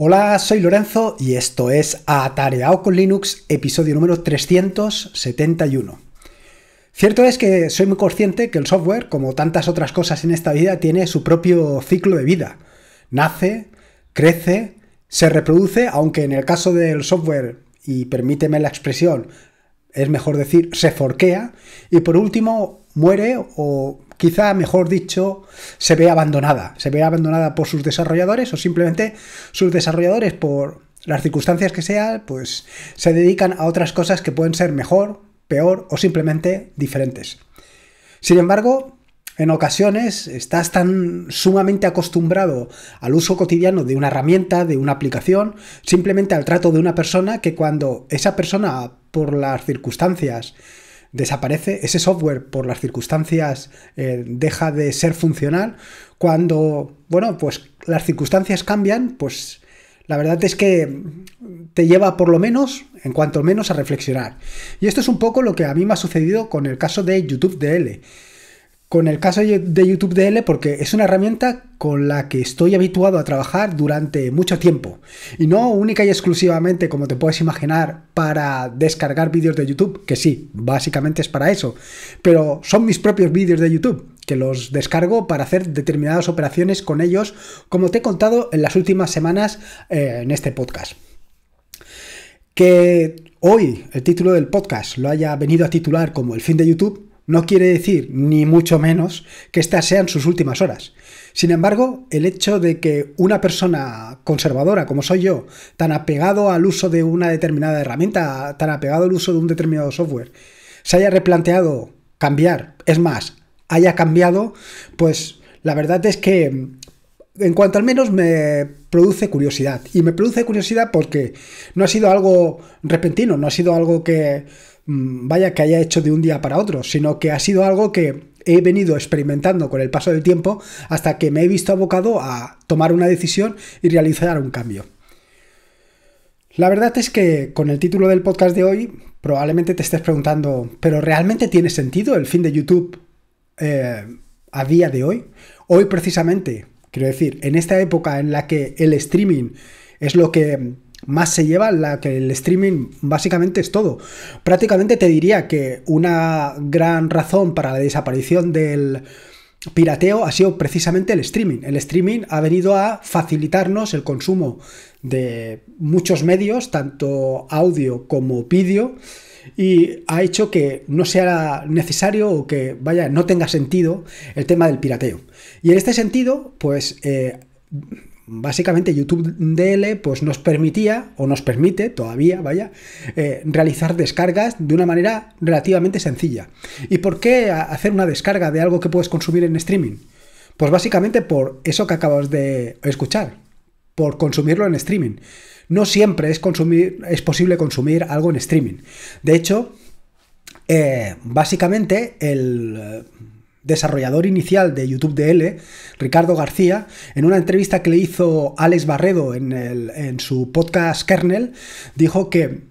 Hola, soy Lorenzo y esto es Atareado con Linux, episodio número 371. Cierto es que soy muy consciente que el software, como tantas otras cosas en esta vida, tiene su propio ciclo de vida. Nace, crece, se reproduce, aunque en el caso del software, y permíteme la expresión, es mejor decir, se forquea, y por último muere o quizá, mejor dicho, se ve abandonada. Se ve abandonada por sus desarrolladores o simplemente sus desarrolladores por las circunstancias que sean, pues se dedican a otras cosas que pueden ser mejor, peor o simplemente diferentes. Sin embargo, en ocasiones estás tan sumamente acostumbrado al uso cotidiano de una herramienta, de una aplicación, simplemente al trato de una persona, que cuando esa persona, por las circunstancias, desaparece, ese software por las circunstancias eh, deja de ser funcional, cuando, bueno, pues las circunstancias cambian, pues la verdad es que te lleva por lo menos, en cuanto menos, a reflexionar. Y esto es un poco lo que a mí me ha sucedido con el caso de YouTube DL con el caso de YouTube DL porque es una herramienta con la que estoy habituado a trabajar durante mucho tiempo. Y no única y exclusivamente, como te puedes imaginar, para descargar vídeos de YouTube, que sí, básicamente es para eso. Pero son mis propios vídeos de YouTube, que los descargo para hacer determinadas operaciones con ellos, como te he contado en las últimas semanas eh, en este podcast. Que hoy el título del podcast lo haya venido a titular como el fin de YouTube no quiere decir, ni mucho menos, que estas sean sus últimas horas. Sin embargo, el hecho de que una persona conservadora como soy yo, tan apegado al uso de una determinada herramienta, tan apegado al uso de un determinado software, se haya replanteado cambiar, es más, haya cambiado, pues la verdad es que mm, en cuanto al menos me produce curiosidad. Y me produce curiosidad porque no ha sido algo repentino, no ha sido algo que Mm, vaya, que haya hecho de un día para otro, sino que ha sido algo que he venido experimentando con el paso del tiempo hasta que me he visto abocado a tomar una decisión y realizar un cambio. La verdad es que con el título del podcast de hoy probablemente te estés preguntando, ¿pero realmente tiene sentido el fin de YouTube eh, a día de hoy? Hoy precisamente, quiero decir, en esta época en la que el streaming es lo que más se lleva la que el streaming básicamente es todo. Prácticamente te diría que una gran razón para la desaparición del pirateo ha sido precisamente el streaming. El streaming ha venido a facilitarnos el consumo de muchos medios, tanto audio como vídeo, y ha hecho que no sea necesario o que, vaya, no tenga sentido el tema del pirateo. Y en este sentido, pues... Eh, básicamente YouTube DL pues nos permitía o nos permite todavía, vaya, eh, realizar descargas de una manera relativamente sencilla. ¿Y por qué hacer una descarga de algo que puedes consumir en streaming? Pues básicamente por eso que acabas de escuchar, por consumirlo en streaming. No siempre es, consumir, es posible consumir algo en streaming. De hecho, eh, básicamente el desarrollador inicial de YouTube DL, Ricardo García, en una entrevista que le hizo Alex Barredo en, su podcast Kernel, dijo que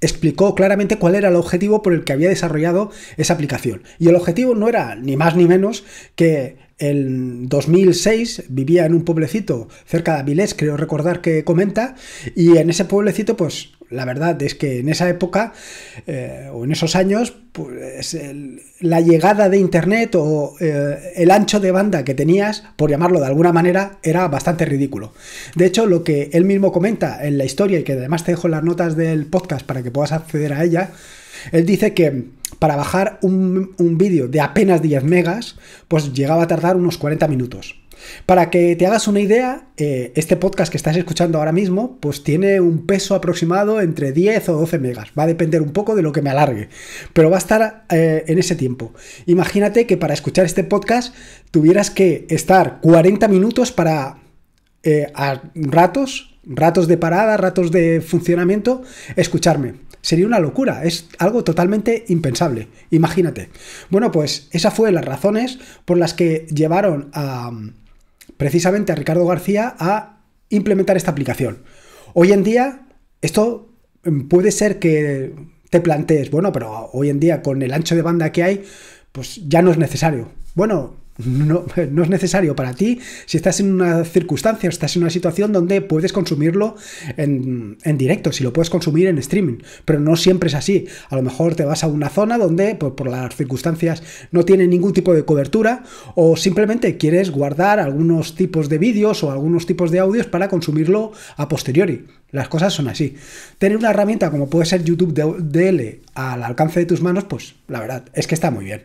explicó claramente cuál era el objetivo por el que había desarrollado esa aplicación. Y el objetivo no era ni más ni menos que en 2006 vivía en un pueblecito cerca de Avilés, creo recordar que comenta, y en ese pueblecito pues la verdad es que en esa época eh, o en esos años, pues, la llegada de Internet o eh, el ancho de banda que tenías, por llamarlo de alguna manera, era bastante ridículo. De hecho, lo que él mismo comenta en la historia y que además te dejo en las notas del podcast para que puedas acceder a ella, él dice que para bajar un, vídeo de apenas 10 megas, pues llegaba a tardar unos 40 minutos. Para que te hagas una idea, eh, este podcast que estás escuchando ahora mismo, pues tiene un peso aproximado entre 10 o 12 megas. Va a depender un poco de lo que me alargue, pero va a estar eh, en ese tiempo. Imagínate que para escuchar este podcast tuvieras que estar 40 minutos para eh, a ratos, ratos de parada, ratos de funcionamiento, escucharme. Sería una locura, es algo totalmente impensable, imagínate. Bueno, pues esas fueron las razones por las que llevaron a mm, precisamente a Ricardo García a implementar esta aplicación. Hoy en día esto mm, puede ser que te plantees, bueno, pero hoy en día con el ancho de banda que hay, pues ya no es necesario. Bueno, No, es necesario para ti si estás en una circunstancia, estás en una situación donde puedes consumirlo en, directo, si lo puedes consumir en streaming, pero no siempre es así. A lo mejor te vas a una zona donde por, pues, por las circunstancias no tiene ningún tipo de cobertura o simplemente quieres guardar algunos tipos de vídeos o algunos tipos de audios para consumirlo a posteriori. Las cosas son así. Tener una herramienta como puede ser YouTube DL al alcance de tus manos, pues la verdad es que está muy bien.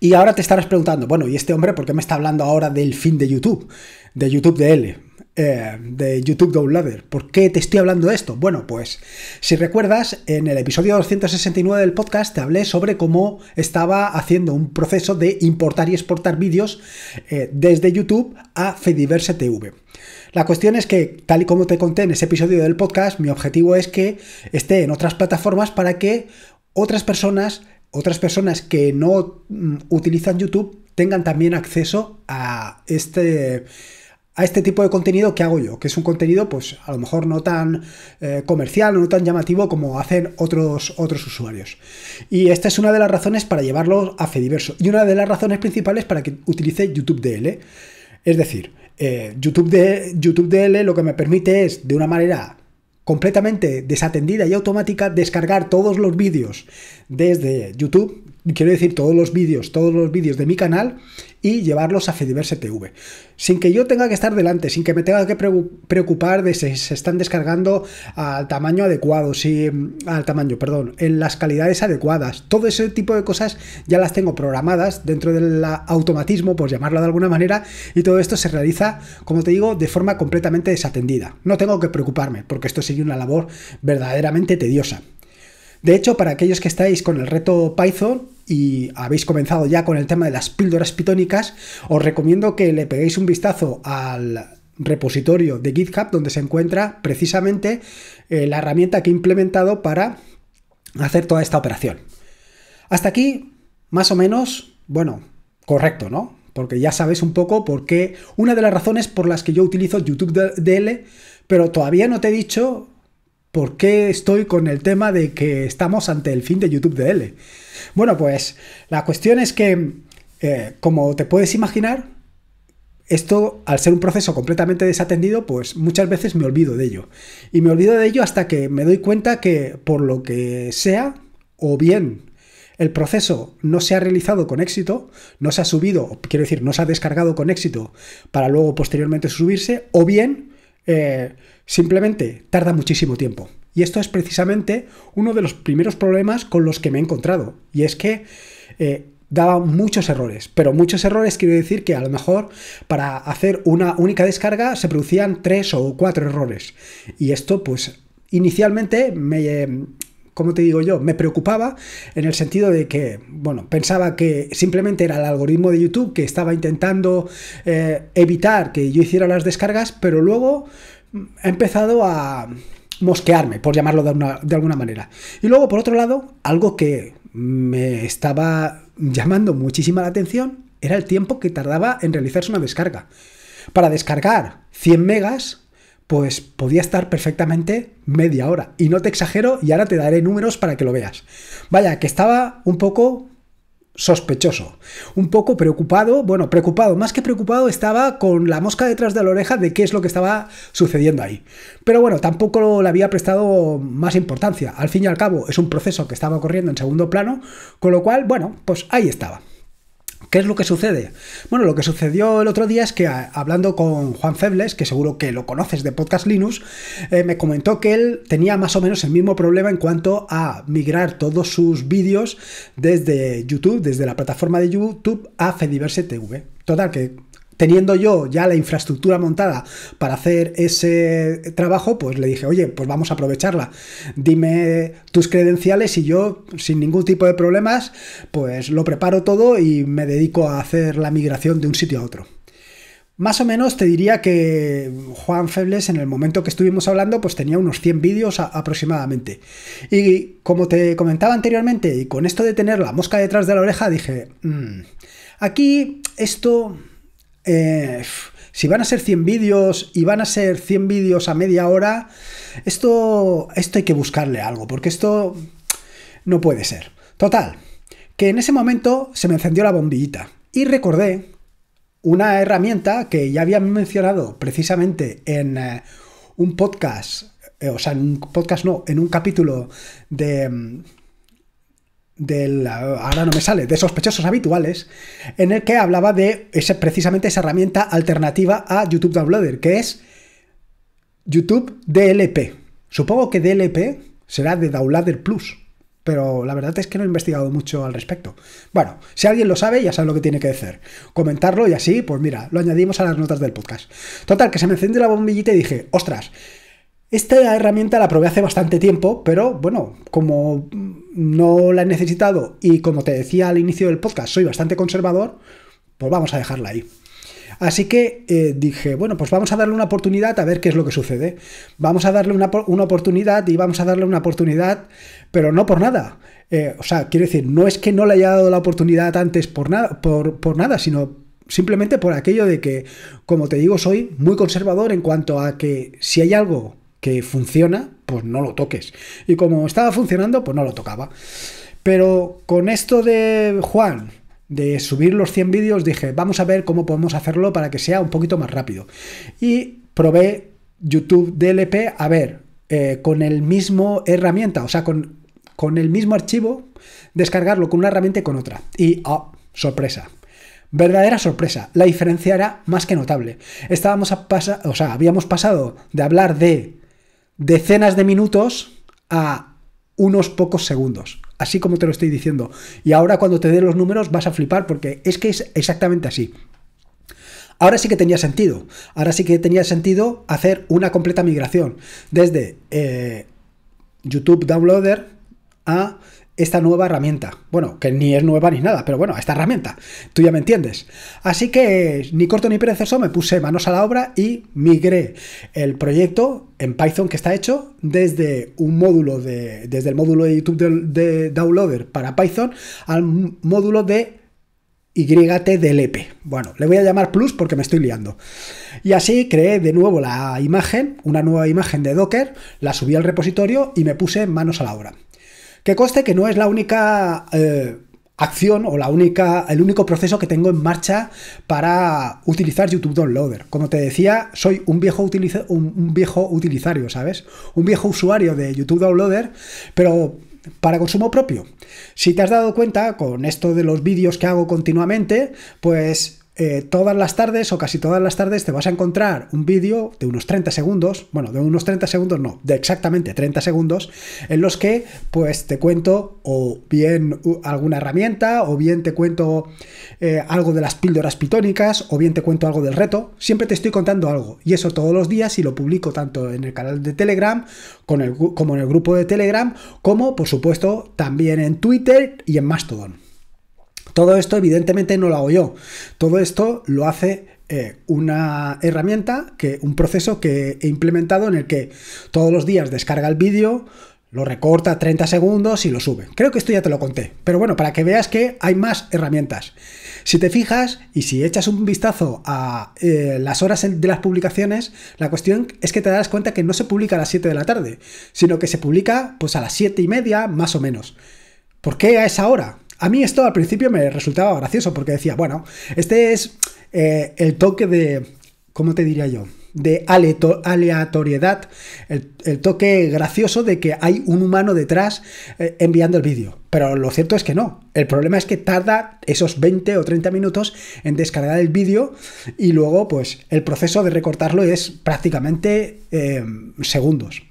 Y ahora te estarás preguntando, bueno, ¿y este hombre por qué me está hablando ahora del fin de YouTube? De YouTube DL, eh, de YouTube Downloader. ¿Por qué te estoy hablando de esto? Bueno, pues si recuerdas, en el episodio 269 del podcast te hablé sobre cómo estaba haciendo un proceso de importar y exportar vídeos eh, desde YouTube a Fediverse TV. La cuestión es que, tal y como te conté en ese episodio del podcast, mi objetivo es que esté en otras plataformas para que otras personas otras personas que no mm, utilizan YouTube tengan también acceso a este a este tipo de contenido que hago yo, que es un contenido, pues a lo mejor no tan eh, comercial comercial, no tan llamativo como hacen otros, otros usuarios. Y esta es una de las razones para llevarlo a Fediverso y una de las razones principales para que utilice YouTube DL. Es decir, eh, YouTube, de, YouTube DL lo que me permite es, de una manera completamente desatendida y automática, descargar todos los vídeos desde YouTube, quiero decir todos los vídeos, todos los vídeos de mi canal y llevarlos a Fediverse TV. Sin que yo tenga que estar delante, sin que me tenga que preocupar de si se están descargando al tamaño adecuado, si mm, al tamaño, perdón, en las calidades adecuadas. Todo ese tipo de cosas ya las tengo programadas dentro del automatismo, por llamarlo de alguna manera, y todo esto se realiza, como te digo, de forma completamente desatendida. No tengo que preocuparme, porque esto sería una labor verdaderamente tediosa. De hecho, para aquellos que estáis con el reto Python y habéis comenzado ya con el tema de las píldoras pitónicas, os recomiendo que le peguéis un vistazo al repositorio de GitHub donde se encuentra precisamente eh, la herramienta que he implementado para hacer toda esta operación. Hasta aquí, más o menos, bueno, correcto, ¿no? Porque ya sabéis un poco por qué, una de las razones por las que yo utilizo YouTube DL, pero todavía no te he dicho ¿Por qué estoy con el tema de que estamos ante el fin de YouTube DL? Bueno, pues la cuestión es que, eh, como te puedes imaginar, esto, al ser un proceso completamente desatendido, pues muchas veces me olvido de ello. Y me olvido de ello hasta que me doy cuenta que, por lo que sea, o bien el proceso no se ha realizado con éxito, no se ha subido, quiero decir, no se ha descargado con éxito para luego posteriormente subirse, o bien eh, simplemente tarda muchísimo tiempo. Y esto es precisamente uno de los primeros problemas con los que me he encontrado. Y es que eh, daba muchos errores, pero muchos errores quiere decir que a lo mejor para hacer una única descarga se producían tres o cuatro errores. Y esto pues inicialmente me, como te digo yo? Me preocupaba en el sentido de que, bueno, pensaba que simplemente era el algoritmo de YouTube que estaba intentando eh, evitar que yo hiciera las descargas, pero luego mm, he empezado a mosquearme, por llamarlo de, de alguna manera. Y luego, por otro lado, algo que me estaba llamando muchísima la atención era el tiempo que tardaba en realizarse una descarga. Para descargar 100 megas pues podía estar perfectamente media hora. Y no te exagero y ahora te daré números para que lo veas. Vaya, que estaba un poco sospechoso, un poco preocupado, bueno, preocupado, más que preocupado estaba con la mosca detrás de la oreja de qué es lo que estaba sucediendo ahí. Pero bueno, tampoco le había prestado más importancia. Al fin y al cabo es un proceso que estaba corriendo en segundo plano, con lo cual, bueno, pues ahí estaba. ¿Qué es lo que sucede? Bueno, lo que sucedió el otro día es que hablando con Juan Febles, que seguro que lo conoces de Podcast Linux, eh, me comentó que él tenía más o menos el mismo problema en cuanto a migrar todos sus vídeos desde YouTube, desde la plataforma de YouTube a Fediverse TV. Total, que teniendo yo ya la infraestructura montada para hacer ese trabajo, pues le dije, oye, pues vamos a aprovecharla. Dime tus credenciales y yo, sin ningún tipo de problemas, pues lo preparo todo y me dedico a hacer la migración de un sitio a otro. Más o menos te diría que Juan Febles en el momento que estuvimos hablando pues tenía unos 100 vídeos aproximadamente. Y como te comentaba anteriormente y con esto de tener la mosca detrás de la oreja dije, mm, aquí esto eh, si van a ser 100 vídeos y van a ser 100 vídeos a media hora, esto, esto hay que buscarle algo, porque esto no puede ser. Total, que en ese momento se me encendió la bombillita y recordé una herramienta que ya había mencionado precisamente en eh, un podcast, eh, o sea, en un podcast no, en un capítulo de mm, del, ahora no me sale, de sospechosos habituales, en el que hablaba de ese, precisamente esa herramienta alternativa a YouTube Downloader, que es YouTube DLP. Supongo que DLP será de Downloader Plus, pero la verdad es que no he investigado mucho al respecto. Bueno, si alguien lo sabe, ya sabe lo que tiene que hacer. Comentarlo y así, pues mira, lo añadimos a las notas del podcast. Total, que se me encendió la bombillita y dije, ostras, esta herramienta la probé hace bastante tiempo, pero bueno, como no la he necesitado y como te decía al inicio del podcast, soy bastante conservador, pues vamos a dejarla ahí. Así que eh, dije, bueno, pues vamos a darle una oportunidad a ver qué es lo que sucede. Vamos a darle una, oportunidad y vamos a darle una oportunidad, pero no por nada. Eh, o sea, quiero decir, no es que no le haya dado la oportunidad antes por, nada, por, por nada, sino simplemente por aquello de que, como te digo, soy muy conservador en cuanto a que si hay algo que funciona, pues no lo toques. Y como estaba funcionando, pues no lo tocaba. Pero con esto de Juan, de subir los 100 vídeos, dije, vamos a ver cómo podemos hacerlo para que sea un poquito más rápido. Y probé YouTube DLP, a ver, eh, con el mismo herramienta, o sea, con, con, el mismo archivo, descargarlo con una herramienta y con otra. Y, oh, sorpresa. Verdadera sorpresa, la diferencia era más que notable. Estábamos a o sea, habíamos pasado de hablar de decenas de minutos a unos pocos segundos. Así como te lo estoy diciendo. Y ahora cuando te den los números vas a flipar porque es que es exactamente así. Ahora sí que tenía sentido. Ahora sí que tenía sentido hacer una completa migración desde eh, YouTube Downloader a esta nueva herramienta. Bueno, que ni es nueva ni nada, pero bueno, esta herramienta. Tú ya me entiendes. Así que ni corto ni perezoso me puse manos a la obra y migré el proyecto en Python que está hecho desde un módulo de, desde el módulo de YouTube de, de Downloader para Python al módulo de YTDLP. Bueno, le voy a llamar plus porque me estoy liando. Y así creé de nuevo la imagen, una nueva imagen de Docker, la subí al repositorio y me puse manos a la obra. Que coste que no es la única... Eh, acción o la única, el único proceso que tengo en marcha para utilizar YouTube Downloader. Como te decía, soy un viejo, un viejo utilizario, ¿sabes? Un viejo usuario de YouTube Downloader, pero para consumo propio. Si te has dado cuenta con esto de los vídeos que hago continuamente, pues eh, todas las tardes o casi todas las tardes te vas a encontrar un vídeo de unos 30 segundos, bueno, de unos 30 segundos no, de exactamente 30 segundos, en los que pues te cuento o bien uh, alguna herramienta, o bien te cuento eh, algo de las píldoras pitónicas, o bien te cuento algo del reto, siempre te estoy contando algo, y eso todos los días y lo publico tanto en el canal de Telegram con como en el grupo de Telegram, como por supuesto también en Twitter y en Mastodon. Todo esto evidentemente no lo hago yo. Todo esto lo hace eh, una herramienta, que, un proceso que he implementado en el que todos los días descarga el vídeo, lo recorta 30 segundos y lo sube. Creo que esto ya te lo conté, pero bueno, para que veas que hay más herramientas. Si te fijas y si echas un vistazo a eh, las horas de las publicaciones, la cuestión es que te das cuenta que no se publica a las 7 de la tarde, sino que se publica pues a las 7 y media más o menos. ¿Por qué a esa hora? A mí esto al principio me resultaba gracioso porque decía, bueno, este es eh, el toque de, ¿cómo te diría yo? de aleatoriedad, el, toque gracioso de que hay un humano detrás eh, enviando el vídeo. Pero lo cierto es que no. El problema es que tarda esos 20 o 30 minutos en descargar el vídeo y luego pues el proceso de recortarlo es prácticamente eh, segundos.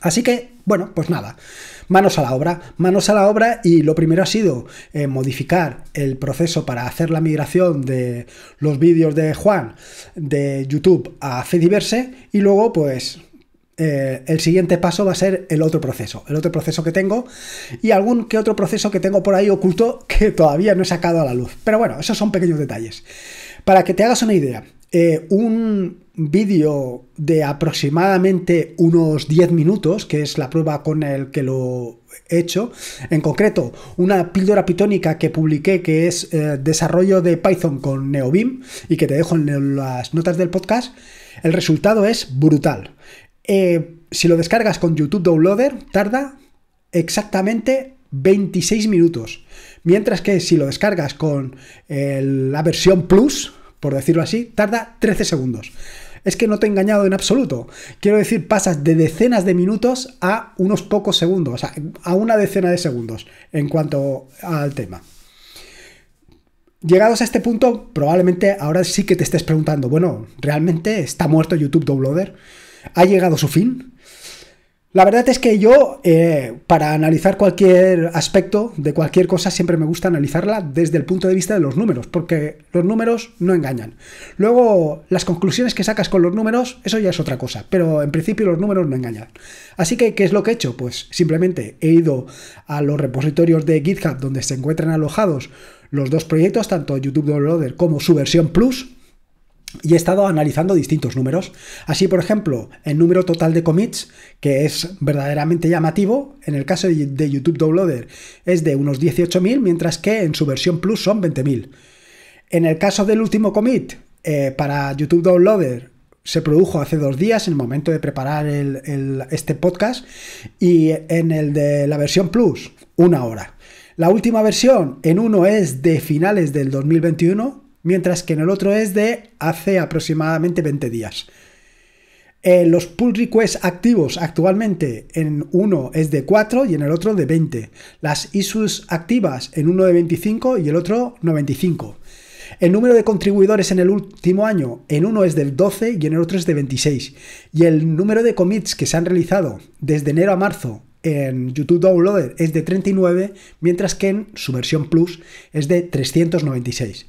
Así que bueno, pues nada, manos a la obra, manos a la obra y lo primero ha sido eh, modificar el proceso para hacer la migración de los vídeos de Juan de YouTube a Fediverse y luego pues eh, el siguiente paso va a ser el otro proceso, el otro proceso que tengo y algún que otro proceso que tengo por ahí oculto que todavía no he sacado a la luz. Pero bueno, esos son pequeños detalles. Para que te hagas una idea, eh, un vídeo de aproximadamente unos 10 minutos, que es la prueba con el que lo he hecho. En concreto, una píldora pitónica que publiqué que es eh, desarrollo de Python con Neobim y que te dejo en las notas del podcast. El resultado es brutal. Eh, si lo descargas con YouTube Downloader, tarda exactamente 26 minutos. Mientras que si lo descargas con la versión Plus, por decirlo así, tarda 13 segundos. Es que no te he engañado en absoluto. Quiero decir, pasas de decenas de minutos a unos pocos segundos, o sea, a una decena de segundos en cuanto al tema. Llegados a este punto, probablemente ahora sí que te estés preguntando, bueno, ¿realmente está muerto YouTube Downloader? ¿Ha llegado su fin? La verdad es que yo, eh, para analizar cualquier aspecto de cualquier cosa, siempre me gusta analizarla desde el punto de vista de los números, porque los números no engañan. Luego, las conclusiones que sacas con los números, eso ya es otra cosa, pero en principio los números no engañan. Así que, ¿qué es lo que he hecho? Pues simplemente he ido a los repositorios de GitHub donde se encuentran alojados los dos proyectos, tanto YouTube Downloader como su versión Plus, y he estado analizando distintos números. Así, por ejemplo, el número total de commits, que es verdaderamente llamativo, en el caso de YouTube Downloader es de unos 18.000, mientras que en su versión Plus son 20.000. En el caso del último commit eh, para YouTube Downloader se produjo hace dos días en el momento de preparar este podcast y en el de la versión Plus, una hora. La última versión en uno es de finales del 2021 mientras que en el otro es de hace aproximadamente 20 días. Eh, los pull requests activos actualmente en uno es de 4 y en el otro de 20. Las issues activas en uno de 25 y el otro 95. El número de contribuidores en el último año en uno es del 12 y en el otro es de 26. Y el número de commits que se han realizado desde enero a marzo en YouTube Downloader es de 39, mientras que en su versión Plus es de 396.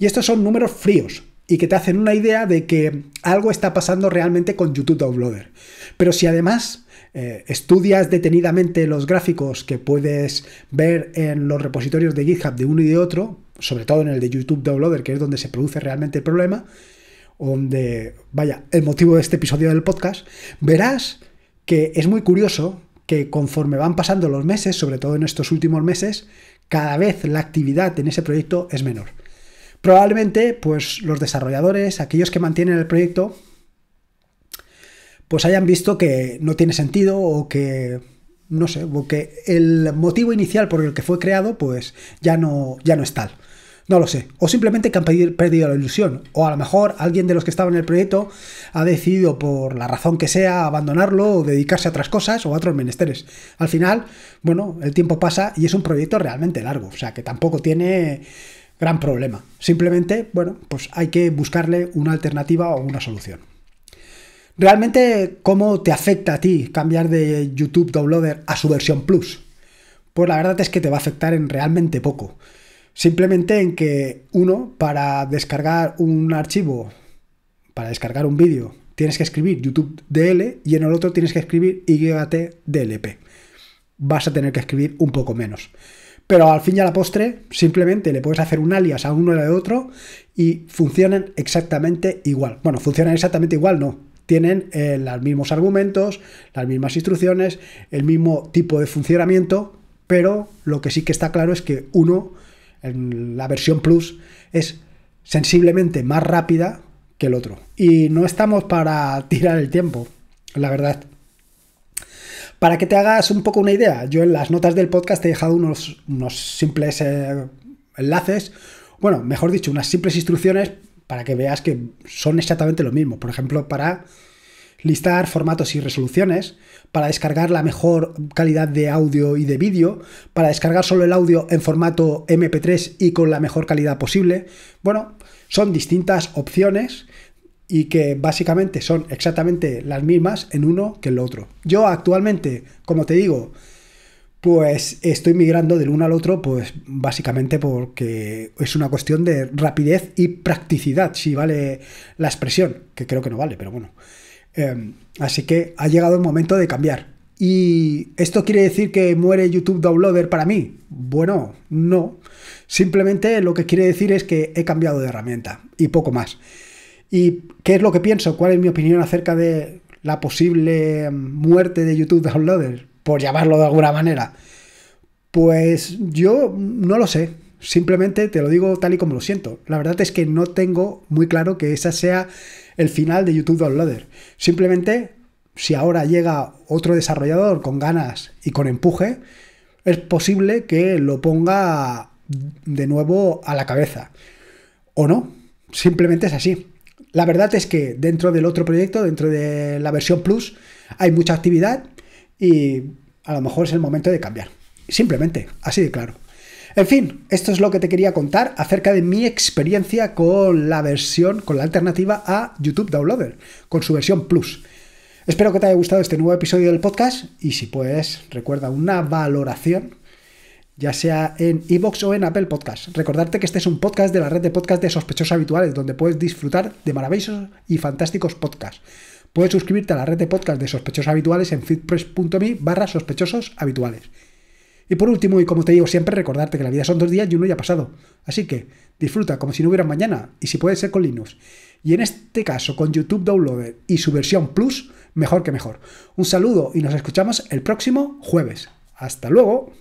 Y estos son números fríos y que te hacen una idea de que algo está pasando realmente con YouTube Downloader. Pero si además eh, estudias detenidamente los gráficos que puedes ver en los repositorios de GitHub de uno y de otro, sobre todo en el de YouTube Downloader, que es donde se produce realmente el problema, donde, vaya, el motivo de este episodio del podcast, verás que es muy curioso que conforme van pasando los meses, sobre todo en estos últimos meses, cada vez la actividad en ese proyecto es menor. Probablemente, pues los desarrolladores, aquellos que mantienen el proyecto, pues hayan visto que no tiene sentido o que no sé, que el motivo inicial por el que fue creado, pues ya no, ya no es tal. No lo sé. O simplemente que han perdido la ilusión. O a lo mejor alguien de los que estaban en el proyecto ha decidido, por la razón que sea, abandonarlo o dedicarse a otras cosas o a otros menesteres. Al final, bueno, el tiempo pasa y es un proyecto realmente largo. O sea, que tampoco tiene gran problema. Simplemente, bueno, pues hay que buscarle una alternativa o una solución. ¿Realmente cómo te afecta a ti cambiar de YouTube Downloader a su versión Plus? Pues la verdad es que te va a afectar en realmente poco. Simplemente en que uno, para descargar un archivo, para descargar un vídeo, tienes que escribir YouTube DL y en el otro tienes que escribir YT DLP. Vas a tener que escribir un poco menos pero al fin y a la postre simplemente le puedes hacer un alias a uno y al otro y funcionan exactamente igual. Bueno, funcionan exactamente igual, no. Tienen eh, los mismos argumentos, las mismas instrucciones, el mismo tipo de funcionamiento, pero lo que sí que está claro es que uno, en la versión Plus, es sensiblemente más rápida que el otro. Y no estamos para tirar el tiempo, la verdad. Para que te hagas un poco una idea, yo en las notas del podcast te he dejado unos, unos simples eh, enlaces, bueno, mejor dicho, unas simples instrucciones para que veas que son exactamente lo mismo. Por ejemplo, para listar formatos y resoluciones, para descargar la mejor calidad de audio y de vídeo, para descargar solo el audio en formato MP3 y con la mejor calidad posible. Bueno, son distintas opciones y que básicamente son exactamente las mismas en uno que en lo otro. Yo actualmente, como te digo, pues estoy migrando del uno al otro, pues básicamente porque es una cuestión de rapidez y practicidad, si vale la expresión, que creo que no vale, pero bueno. Em, así que ha llegado el momento de cambiar. ¿Y esto quiere decir que muere YouTube Downloader para mí? Bueno, no. Simplemente lo que quiere decir es que he cambiado de herramienta y poco más. ¿Y qué es lo que pienso? ¿Cuál es mi opinión acerca de la posible muerte de YouTube Downloader? Por llamarlo de alguna manera. Pues yo no lo sé. Simplemente te lo digo tal y como lo siento. La verdad es que no tengo muy claro que esa sea el final de YouTube Downloader. Simplemente, si ahora llega otro desarrollador con ganas y con empuje, es posible que lo ponga de nuevo a la cabeza. O no, simplemente es así la verdad es que dentro del otro proyecto, dentro de la versión Plus, hay mucha actividad y a lo mejor es el momento de cambiar. Simplemente, así de claro. En fin, esto es lo que te quería contar acerca de mi experiencia con la versión, con la alternativa a YouTube Downloader, con su versión Plus. Espero que te haya gustado este nuevo episodio del podcast y si puedes, recuerda una valoración ya sea en iBox o en Apple Podcast. Recordarte que este es un podcast de la red de podcast de sospechosos habituales, donde puedes disfrutar de maravillosos y fantásticos podcasts. Puedes suscribirte a la red de podcast de sospechosos habituales en feedpress.me barra sospechosos habituales. Y por último, y como te digo siempre, recordarte que la vida son dos días y uno ya ha pasado. Así que disfruta como si no hubiera mañana, y si puede ser con Linux. Y en este caso, con YouTube Downloader y su versión Plus, mejor que mejor. Un saludo y nos escuchamos el próximo jueves. Hasta luego.